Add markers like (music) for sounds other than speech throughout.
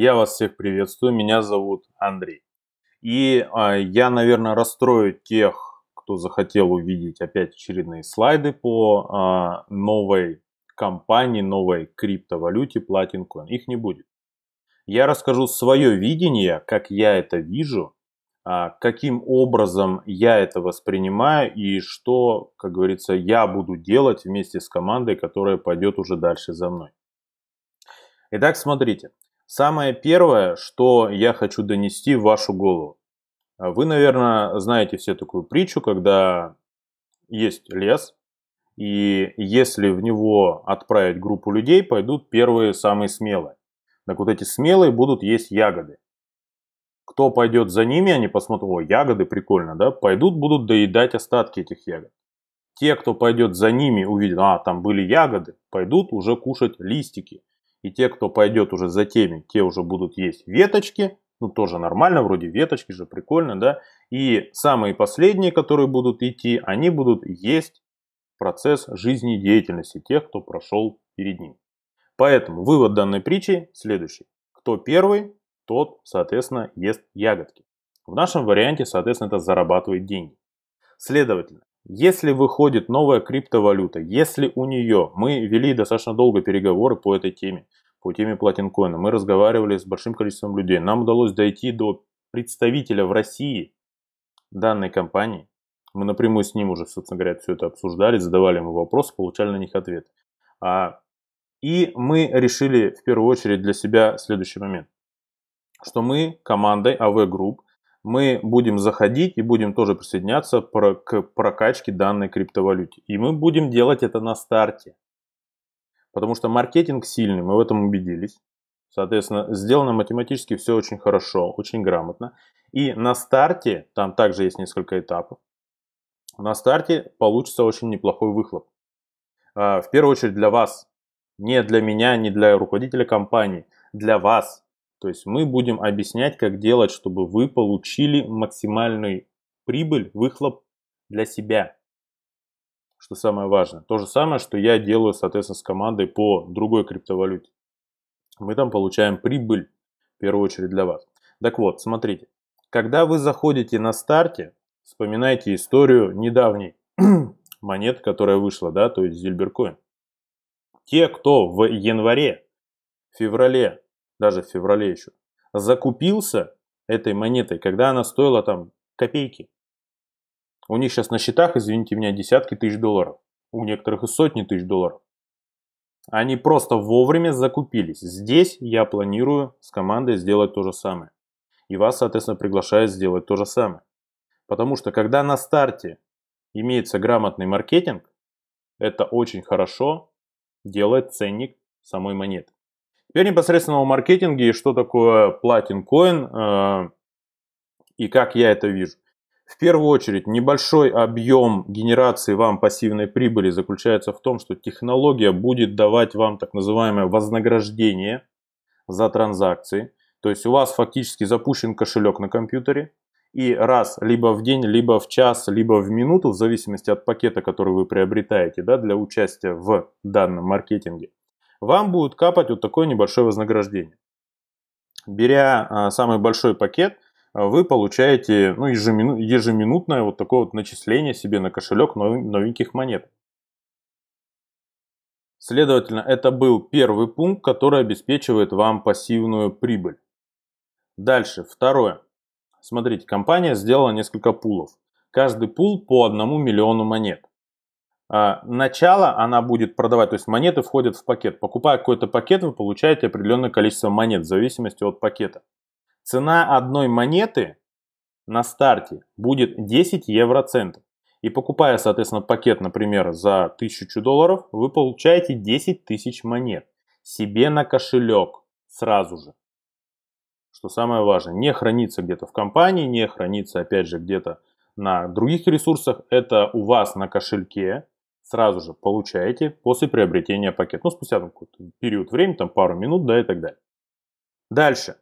Я вас всех приветствую, меня зовут Андрей. И э, я, наверное, расстрою тех, кто захотел увидеть опять очередные слайды по э, новой компании, новой криптовалюте Platin Coin. Их не будет. Я расскажу свое видение, как я это вижу, э, каким образом я это воспринимаю и что, как говорится, я буду делать вместе с командой, которая пойдет уже дальше за мной. Итак, смотрите. Самое первое, что я хочу донести в вашу голову. А вы, наверное, знаете все такую притчу, когда есть лес, и если в него отправить группу людей, пойдут первые самые смелые. Так вот эти смелые будут есть ягоды. Кто пойдет за ними, они посмотрят, о, ягоды, прикольно, да, пойдут, будут доедать остатки этих ягод. Те, кто пойдет за ними, увидят, а, там были ягоды, пойдут уже кушать листики. И те, кто пойдет уже за теми, те уже будут есть веточки. Ну, тоже нормально, вроде веточки же прикольно, да. И самые последние, которые будут идти, они будут есть процесс жизнедеятельности тех, кто прошел перед ним. Поэтому вывод данной притчи следующий. Кто первый, тот, соответственно, ест ягодки. В нашем варианте, соответственно, это зарабатывает деньги. Следовательно, если выходит новая криптовалюта, если у нее, мы вели достаточно долго переговоры по этой теме, по теме платинкоина, мы разговаривали с большим количеством людей, нам удалось дойти до представителя в России данной компании, мы напрямую с ним уже, собственно говоря, все это обсуждали, задавали ему вопросы, получали на них ответ. А, и мы решили в первую очередь для себя следующий момент, что мы командой AV Group мы будем заходить и будем тоже присоединяться к прокачке данной криптовалюте. И мы будем делать это на старте. Потому что маркетинг сильный, мы в этом убедились. Соответственно, сделано математически все очень хорошо, очень грамотно. И на старте, там также есть несколько этапов, на старте получится очень неплохой выхлоп. А, в первую очередь для вас, не для меня, не для руководителя компании, для вас, то есть мы будем объяснять, как делать, чтобы вы получили максимальную прибыль, выхлоп для себя. Что самое важное. То же самое, что я делаю, соответственно, с командой по другой криптовалюте. Мы там получаем прибыль, в первую очередь для вас. Так вот, смотрите. Когда вы заходите на старте, вспоминайте историю недавней (clears throat) монет, которая вышла, да, то есть Зильберкоин. Те, кто в январе, феврале даже в феврале еще, закупился этой монетой, когда она стоила там копейки. У них сейчас на счетах, извините меня, десятки тысяч долларов. У некоторых и сотни тысяч долларов. Они просто вовремя закупились. Здесь я планирую с командой сделать то же самое. И вас, соответственно, приглашаю сделать то же самое. Потому что когда на старте имеется грамотный маркетинг, это очень хорошо делает ценник самой монеты. Теперь непосредственно о маркетинге и что такое Platin Coin э, и как я это вижу. В первую очередь, небольшой объем генерации вам пассивной прибыли заключается в том, что технология будет давать вам так называемое вознаграждение за транзакции. То есть у вас фактически запущен кошелек на компьютере, и раз либо в день, либо в час, либо в минуту, в зависимости от пакета, который вы приобретаете да, для участия в данном маркетинге, вам будет капать вот такое небольшое вознаграждение. Беря а, самый большой пакет, а, вы получаете ну, ежеминутное вот такое вот начисление себе на кошелек новеньких монет. Следовательно, это был первый пункт, который обеспечивает вам пассивную прибыль. Дальше, второе. Смотрите, компания сделала несколько пулов. Каждый пул по одному миллиону монет. А, начало она будет продавать, то есть монеты входят в пакет. Покупая какой-то пакет, вы получаете определенное количество монет в зависимости от пакета. Цена одной монеты на старте будет 10 евроцентов. И покупая, соответственно, пакет, например, за 1000 долларов, вы получаете 10 тысяч монет себе на кошелек сразу же. Что самое важное, не хранится где-то в компании, не хранится, опять же, где-то на других ресурсах. Это у вас на кошельке, сразу же получаете после приобретения пакета. Ну, спустя там какой-то период времени, там пару минут, да, и так далее. Дальше.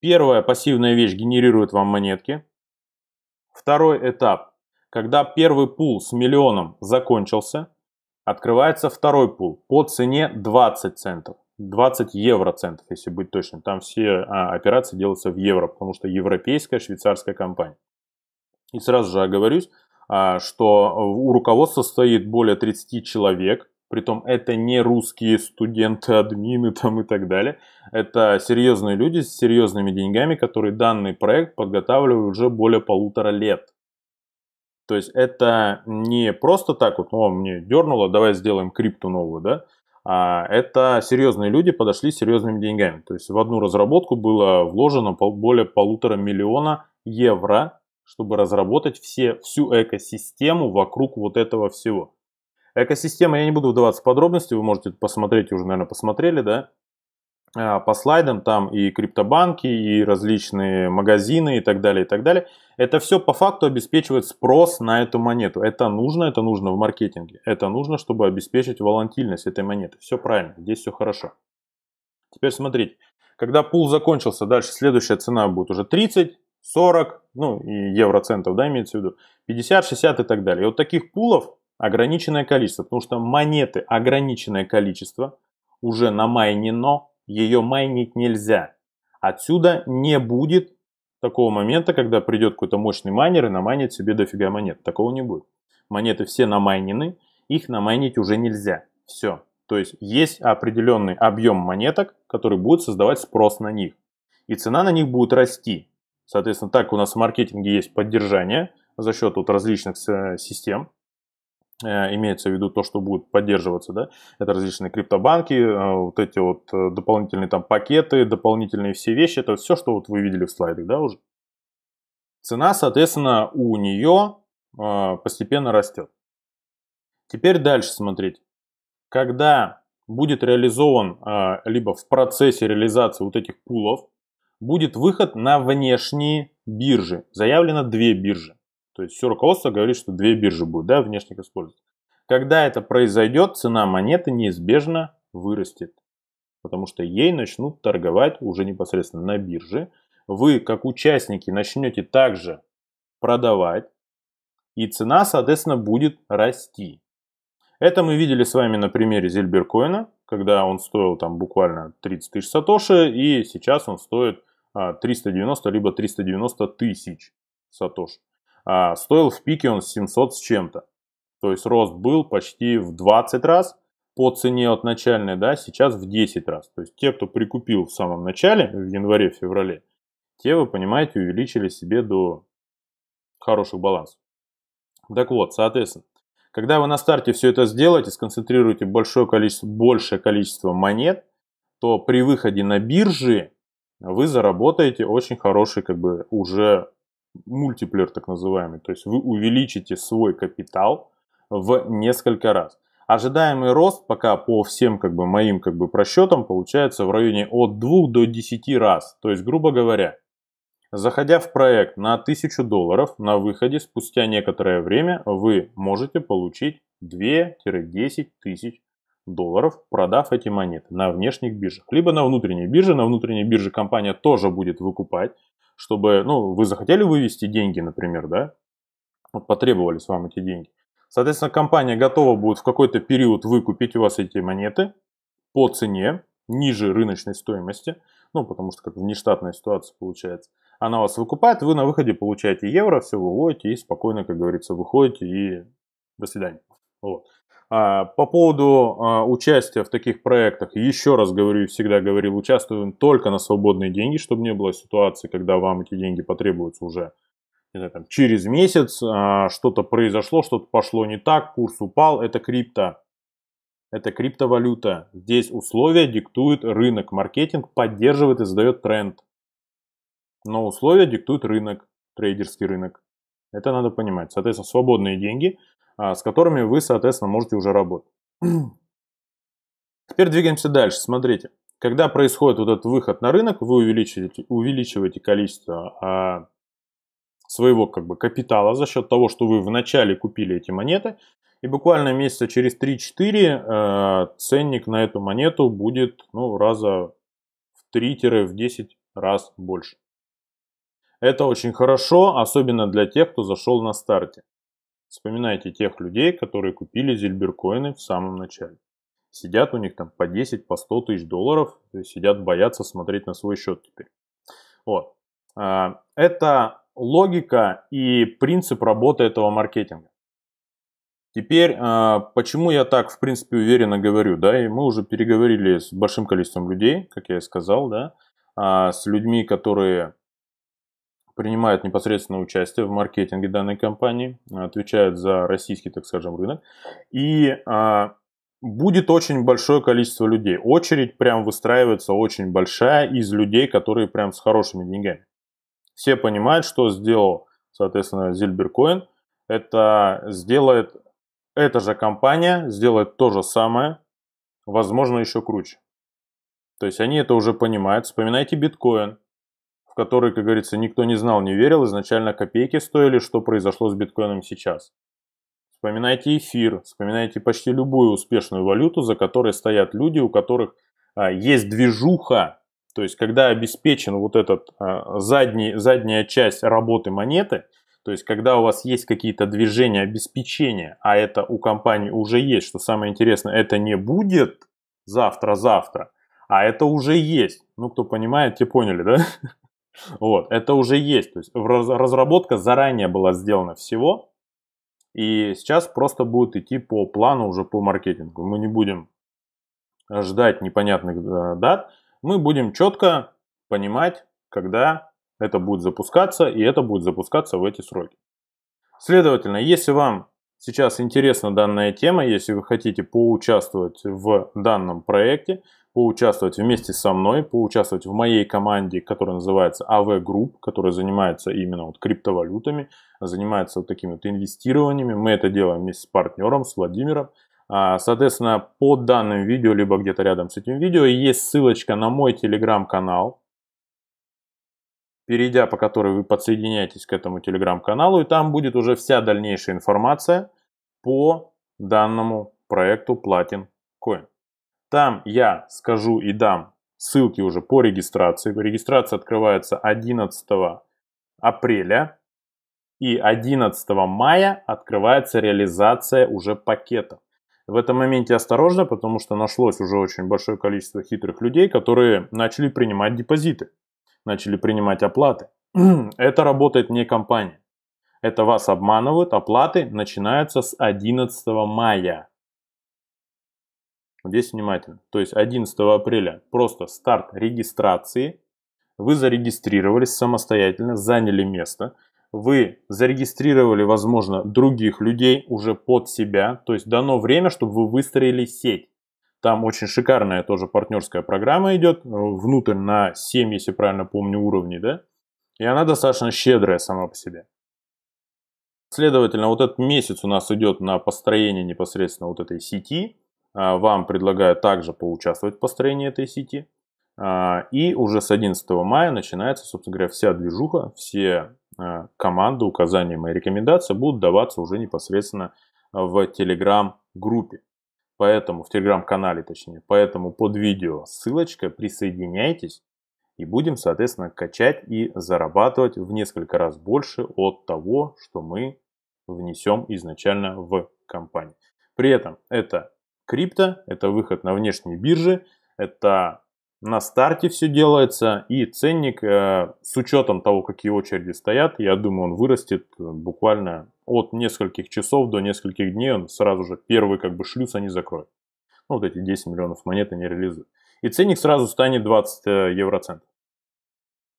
Первая пассивная вещь генерирует вам монетки. Второй этап. Когда первый пул с миллионом закончился, открывается второй пул по цене 20 центов. 20 евроцентов, если быть точным. Там все а, операции делаются в евро, потому что европейская швейцарская компания. И сразу же оговорюсь, а, что у руководства стоит более 30 человек, притом это не русские студенты, админы там и так далее. Это серьезные люди с серьезными деньгами, которые данный проект подготавливают уже более полутора лет. То есть это не просто так вот, ну, мне дернуло, давай сделаем крипту новую, да? А это серьезные люди подошли с серьезными деньгами. То есть в одну разработку было вложено более полутора миллиона евро чтобы разработать все, всю экосистему вокруг вот этого всего. Экосистема, я не буду вдаваться в подробности, вы можете посмотреть, уже, наверное, посмотрели, да? А, по слайдам там и криптобанки, и различные магазины и так далее, и так далее. Это все по факту обеспечивает спрос на эту монету. Это нужно, это нужно в маркетинге. Это нужно, чтобы обеспечить волатильность этой монеты. Все правильно, здесь все хорошо. Теперь смотрите, когда пул закончился, дальше следующая цена будет уже 30, 40, ну и евроцентов, да, имеется в виду, 50, 60 и так далее. И вот таких пулов ограниченное количество, потому что монеты ограниченное количество уже намайнено, ее майнить нельзя. Отсюда не будет такого момента, когда придет какой-то мощный майнер и намайнит себе дофига монет. Такого не будет. Монеты все намайнены, их намайнить уже нельзя. Все. То есть есть определенный объем монеток, который будет создавать спрос на них. И цена на них будет расти. Соответственно, так у нас в маркетинге есть поддержание за счет вот различных э, систем. Э, имеется в виду то, что будет поддерживаться, да, это различные криптобанки, э, вот эти вот дополнительные там пакеты, дополнительные все вещи, это все, что вот вы видели в слайдах, да, уже. Цена, соответственно, у нее постепенно растет. Теперь дальше смотрите. Когда будет реализован либо в процессе реализации вот этих пулов, будет выход на внешние биржи. Заявлено две биржи. То есть все руководство говорит, что две биржи будут да, внешних использовать. Когда это произойдет, цена монеты неизбежно вырастет, потому что ей начнут торговать уже непосредственно на бирже. Вы, как участники, начнете также продавать, и цена, соответственно, будет расти. Это мы видели с вами на примере Зельберкоина, когда он стоил там буквально 30 тысяч сатоши, и сейчас он стоит 390 а, либо 390 тысяч сатош. А стоил в пике он 700 с чем-то. То есть рост был почти в 20 раз по цене от начальной, да, сейчас в 10 раз. То есть те, кто прикупил в самом начале, в январе-феврале, те, вы понимаете, увеличили себе до хороших балансов. Так вот, соответственно, когда вы на старте все это сделаете, сконцентрируете большое количество, большее количество монет, то при выходе на бирже вы заработаете очень хороший как бы уже мультиплер так называемый. То есть вы увеличите свой капитал в несколько раз. Ожидаемый рост пока по всем как бы моим как бы просчетам получается в районе от 2 до 10 раз. То есть, грубо говоря, заходя в проект на 1000 долларов, на выходе спустя некоторое время вы можете получить 2-10 тысяч долларов, продав эти монеты на внешних биржах, либо на внутренней бирже. На внутренней бирже компания тоже будет выкупать, чтобы, ну, вы захотели вывести деньги, например, да, вот потребовались вам эти деньги. Соответственно, компания готова будет в какой-то период выкупить у вас эти монеты по цене ниже рыночной стоимости, ну, потому что как внештатная ситуация получается. Она вас выкупает, вы на выходе получаете евро, все выводите и спокойно, как говорится, выходите и до свидания. Вот. А, по поводу а, участия в таких проектах, еще раз говорю, и всегда говорил, участвуем только на свободные деньги, чтобы не было ситуации, когда вам эти деньги потребуются уже не знаю, там, через месяц, а, что-то произошло, что-то пошло не так, курс упал, это крипто, это криптовалюта. Здесь условия диктует рынок, маркетинг поддерживает и задает тренд. Но условия диктует рынок, трейдерский рынок. Это надо понимать. Соответственно, свободные деньги а, с которыми вы, соответственно, можете уже работать. Теперь двигаемся дальше. Смотрите, когда происходит вот этот выход на рынок, вы увеличиваете, увеличиваете количество а, своего как бы капитала за счет того, что вы вначале купили эти монеты, и буквально месяца через 3-4 а, ценник на эту монету будет ну, раза в 3-10 раз больше. Это очень хорошо, особенно для тех, кто зашел на старте. Вспоминайте тех людей, которые купили зельберкоины в самом начале. Сидят у них там по 10, по 100 тысяч долларов, сидят, боятся смотреть на свой счет теперь. Вот. А, это логика и принцип работы этого маркетинга. Теперь, а, почему я так, в принципе, уверенно говорю, да, и мы уже переговорили с большим количеством людей, как я и сказал, да, а, с людьми, которые принимают непосредственное участие в маркетинге данной компании, отвечают за российский, так скажем, рынок. И а, будет очень большое количество людей. Очередь прям выстраивается очень большая из людей, которые прям с хорошими деньгами. Все понимают, что сделал, соответственно, Зильберкоин. Это сделает эта же компания, сделает то же самое, возможно, еще круче. То есть они это уже понимают. Вспоминайте биткоин, в который, как говорится, никто не знал, не верил, изначально копейки стоили, что произошло с биткоином сейчас. Вспоминайте эфир, вспоминайте почти любую успешную валюту, за которой стоят люди, у которых а, есть движуха, то есть когда обеспечен вот этот а, задний, задняя часть работы монеты, то есть когда у вас есть какие-то движения обеспечения, а это у компании уже есть, что самое интересное, это не будет завтра-завтра, а это уже есть. Ну, кто понимает, те поняли, да? Вот, это уже есть. То есть разработка заранее была сделана всего, и сейчас просто будет идти по плану уже по маркетингу. Мы не будем ждать непонятных э, дат, мы будем четко понимать, когда это будет запускаться, и это будет запускаться в эти сроки. Следовательно, если вам сейчас интересна данная тема, если вы хотите поучаствовать в данном проекте, поучаствовать вместе со мной, поучаствовать в моей команде, которая называется AV Group, которая занимается именно вот криптовалютами, занимается вот такими вот инвестированиями. Мы это делаем вместе с партнером, с Владимиром. А, соответственно, под данным видео, либо где-то рядом с этим видео, есть ссылочка на мой телеграм-канал, перейдя по которой вы подсоединяетесь к этому телеграм-каналу, и там будет уже вся дальнейшая информация по данному проекту Platin Coin. Там я скажу и дам ссылки уже по регистрации. Регистрация открывается 11 апреля. И 11 мая открывается реализация уже пакета. В этом моменте осторожно, потому что нашлось уже очень большое количество хитрых людей, которые начали принимать депозиты, начали принимать оплаты. (clears throat) Это работает не компания. Это вас обманывают, оплаты начинаются с 11 мая. Здесь внимательно. То есть 11 апреля просто старт регистрации. Вы зарегистрировались самостоятельно, заняли место. Вы зарегистрировали, возможно, других людей уже под себя. То есть дано время, чтобы вы выстроили сеть. Там очень шикарная тоже партнерская программа идет, э, внутрь на 7, если правильно помню, уровней, да? И она достаточно щедрая сама по себе. Следовательно, вот этот месяц у нас идет на построение непосредственно вот этой сети, а, вам предлагают также поучаствовать в построении этой сети. А, и уже с 11 мая начинается, собственно говоря, вся движуха, все а, команды, указания, мои рекомендации будут даваться уже непосредственно в телеграм-группе. Поэтому, в телеграм-канале точнее, поэтому под видео ссылочка, присоединяйтесь и будем, соответственно, качать и зарабатывать в несколько раз больше от того, что мы внесем изначально в компанию. При этом это крипто, это выход на внешние биржи, это на старте все делается, и ценник э, с учетом того, какие очереди стоят, я думаю, он вырастет э, буквально от нескольких часов до нескольких дней, он сразу же первый как бы шлюз они закроют. Ну, вот эти 10 миллионов монет они реализуют. И ценник сразу станет 20 э, евроцентов.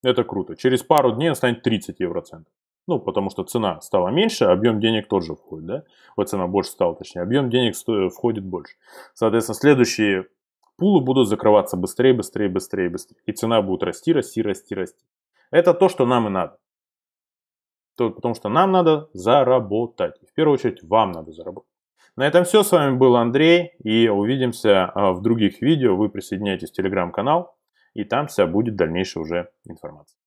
Это круто. Через пару дней он станет 30 евроцентов. Ну, потому что цена стала меньше, объем денег тоже входит, да? Вот цена больше стала, точнее, объем денег э, входит больше. Соответственно, следующие пулы будут закрываться быстрее, быстрее, быстрее, быстрее. И цена будет расти, расти, расти, расти. Это то, что нам и надо. То, потому что нам надо заработать. в первую очередь, вам надо заработать. На этом все. С вами был Андрей. И увидимся э, в других видео. Вы присоединяйтесь в телеграм-канал. И там вся будет дальнейшая уже информация.